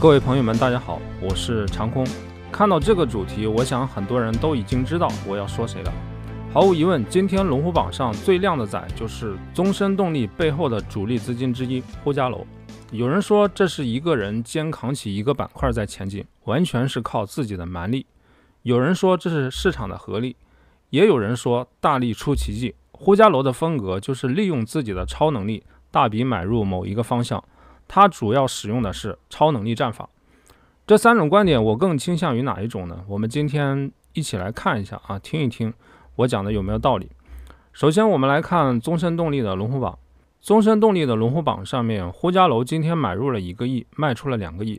各位朋友们，大家好，我是长空。看到这个主题，我想很多人都已经知道我要说谁了。毫无疑问，今天龙虎榜上最靓的仔就是宗申动力背后的主力资金之一呼家楼。有人说这是一个人肩扛起一个板块在前进，完全是靠自己的蛮力；有人说这是市场的合力；也有人说大力出奇迹。呼家楼的风格就是利用自己的超能力，大笔买入某一个方向。它主要使用的是超能力战法，这三种观点我更倾向于哪一种呢？我们今天一起来看一下啊，听一听我讲的有没有道理。首先，我们来看宗申动力的龙虎榜，宗申动力的龙虎榜上面，呼家楼今天买入了一个亿，卖出了两个亿，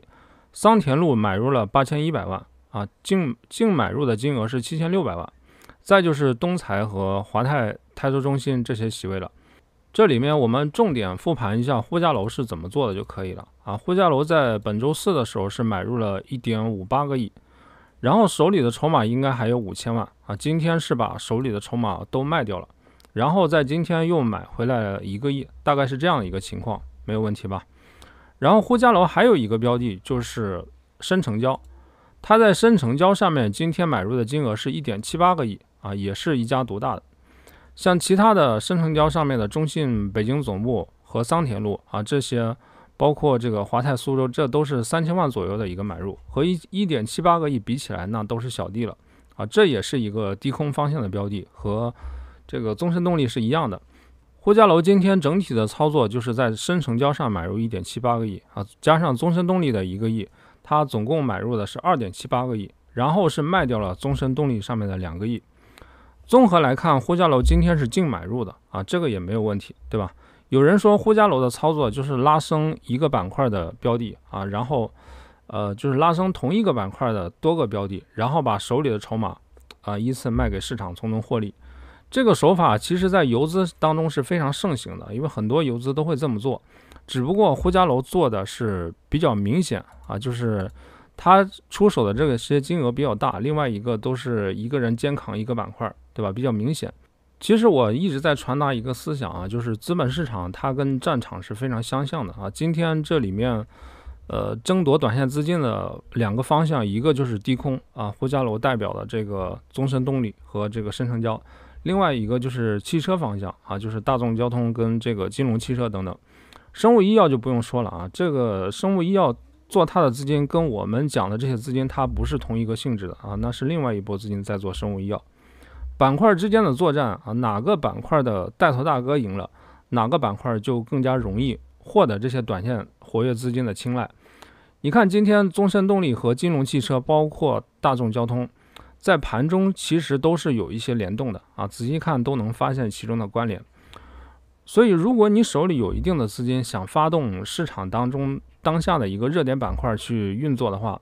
桑田路买入了八千一百万啊，净净买入的金额是七千六百万，再就是东财和华泰泰州中心这些席位了。这里面我们重点复盘一下呼家楼是怎么做的就可以了啊。呼家楼在本周四的时候是买入了1.58个亿，然后手里的筹码应该还有五千万啊。今天是把手里的筹码都卖掉了，然后在今天又买回来了一个亿，大概是这样的一个情况，没有问题吧？然后呼家楼还有一个标的就是深成交，它在深成交上面今天买入的金额是1.78个亿啊，也是一家独大的。像其他的深成交上面的中信北京总部和桑田路啊，这些包括这个华泰苏州，这都是三千万左右的一个买入，和一一点七八个亿比起来，那都是小弟了啊。这也是一个低空方向的标的，和这个宗申动力是一样的。呼家楼今天整体的操作就是在深成交上买入一点七八个亿啊，加上宗申动力的一个亿，它总共买入的是二点七八个亿，然后是卖掉了宗申动力上面的两个亿。综合来看，呼家楼今天是净买入的啊，这个也没有问题，对吧？有人说呼家楼的操作就是拉升一个板块的标的啊，然后，呃，就是拉升同一个板块的多个标的，然后把手里的筹码啊依次卖给市场从中获利。这个手法其实在游资当中是非常盛行的，因为很多游资都会这么做。只不过呼家楼做的是比较明显啊，就是他出手的这个些金额比较大，另外一个都是一个人肩扛一个板块。对吧？比较明显。其实我一直在传达一个思想啊，就是资本市场它跟战场是非常相像的啊。今天这里面，呃，争夺短线资金的两个方向，一个就是低空啊，胡家楼代表的这个宗申动力和这个深成交；另外一个就是汽车方向啊，就是大众交通跟这个金融汽车等等。生物医药就不用说了啊，这个生物医药做它的资金跟我们讲的这些资金它不是同一个性质的啊，那是另外一波资金在做生物医药。板块之间的作战啊，哪个板块的带头大哥赢了，哪个板块就更加容易获得这些短线活跃资金的青睐。你看今天宗申动力和金融汽车，包括大众交通，在盘中其实都是有一些联动的啊，仔细看都能发现其中的关联。所以，如果你手里有一定的资金，想发动市场当中当下的一个热点板块去运作的话，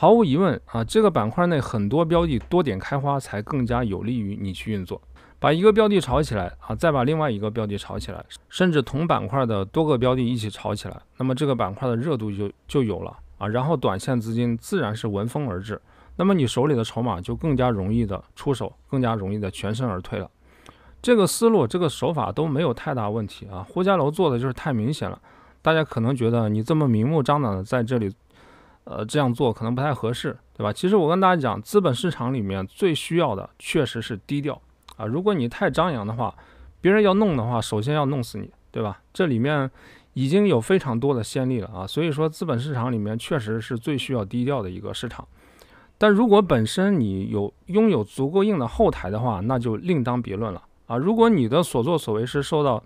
毫无疑问啊，这个板块内很多标的多点开花，才更加有利于你去运作。把一个标的炒起来啊，再把另外一个标的炒起来，甚至同板块的多个标的一起炒起来，那么这个板块的热度就就有了啊。然后短线资金自然是闻风而至，那么你手里的筹码就更加容易的出手，更加容易的全身而退了。这个思路，这个手法都没有太大问题啊。呼家楼做的就是太明显了，大家可能觉得你这么明目张胆的在这里。呃，这样做可能不太合适，对吧？其实我跟大家讲，资本市场里面最需要的确实是低调啊。如果你太张扬的话，别人要弄的话，首先要弄死你，对吧？这里面已经有非常多的先例了啊。所以说，资本市场里面确实是最需要低调的一个市场。但如果本身你有拥有足够硬的后台的话，那就另当别论了啊。如果你的所作所为是受到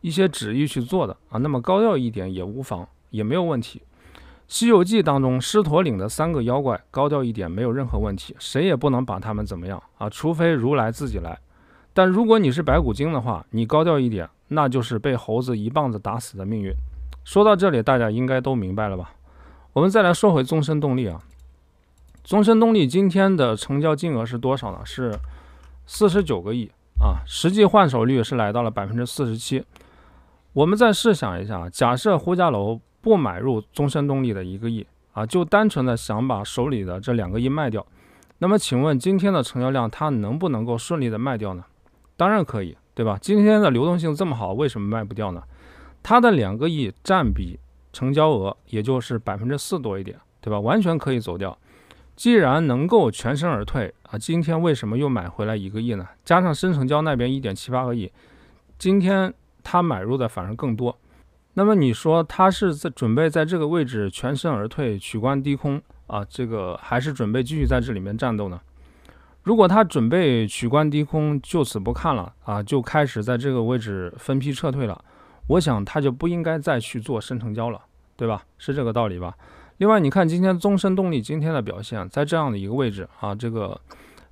一些旨意去做的啊，那么高调一点也无妨，也没有问题。《西游记》当中，狮驼岭的三个妖怪高调一点没有任何问题，谁也不能把他们怎么样啊，除非如来自己来。但如果你是白骨精的话，你高调一点，那就是被猴子一棒子打死的命运。说到这里，大家应该都明白了吧？我们再来说回宗申动力啊，宗申动力今天的成交金额是多少呢？是四十九个亿啊，实际换手率是来到了百分之四十七。我们再试想一下，假设呼家楼。不买入宗申动力的一个亿啊，就单纯的想把手里的这两个亿卖掉。那么，请问今天的成交量，它能不能够顺利的卖掉呢？当然可以，对吧？今天的流动性这么好，为什么卖不掉呢？它的两个亿占比成交额，也就是百分之四多一点，对吧？完全可以走掉。既然能够全身而退啊，今天为什么又买回来一个亿呢？加上深成交那边一点七八个亿，今天他买入的反而更多。那么你说他是在准备在这个位置全身而退，取关低空啊？这个还是准备继续在这里面战斗呢？如果他准备取关低空，就此不看了啊，就开始在这个位置分批撤退了，我想他就不应该再去做深成交了，对吧？是这个道理吧？另外，你看今天宗申动力今天的表现，在这样的一个位置啊，这个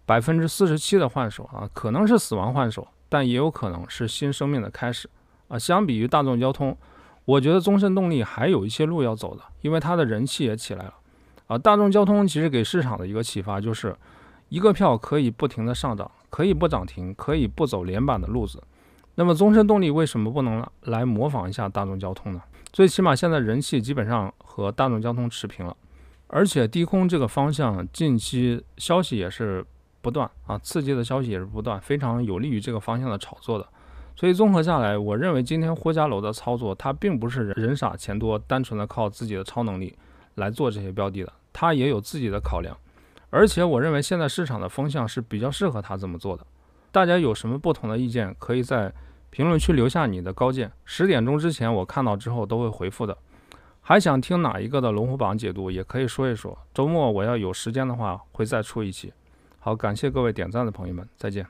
百分之四十七的换手啊，可能是死亡换手，但也有可能是新生命的开始啊。相比于大众交通。我觉得宗申动力还有一些路要走的，因为它的人气也起来了，啊，大众交通其实给市场的一个启发就是，一个票可以不停的上涨，可以不涨停，可以不走连板的路子。那么宗申动力为什么不能来模仿一下大众交通呢？最起码现在人气基本上和大众交通持平了，而且低空这个方向近期消息也是不断啊，刺激的消息也是不断，非常有利于这个方向的炒作的。所以综合下来，我认为今天霍家楼的操作，他并不是人人傻钱多，单纯的靠自己的超能力来做这些标的的，他也有自己的考量。而且我认为现在市场的风向是比较适合他这么做的。大家有什么不同的意见，可以在评论区留下你的高见。十点钟之前我看到之后都会回复的。还想听哪一个的龙虎榜解读，也可以说一说。周末我要有时间的话，会再出一期。好，感谢各位点赞的朋友们，再见。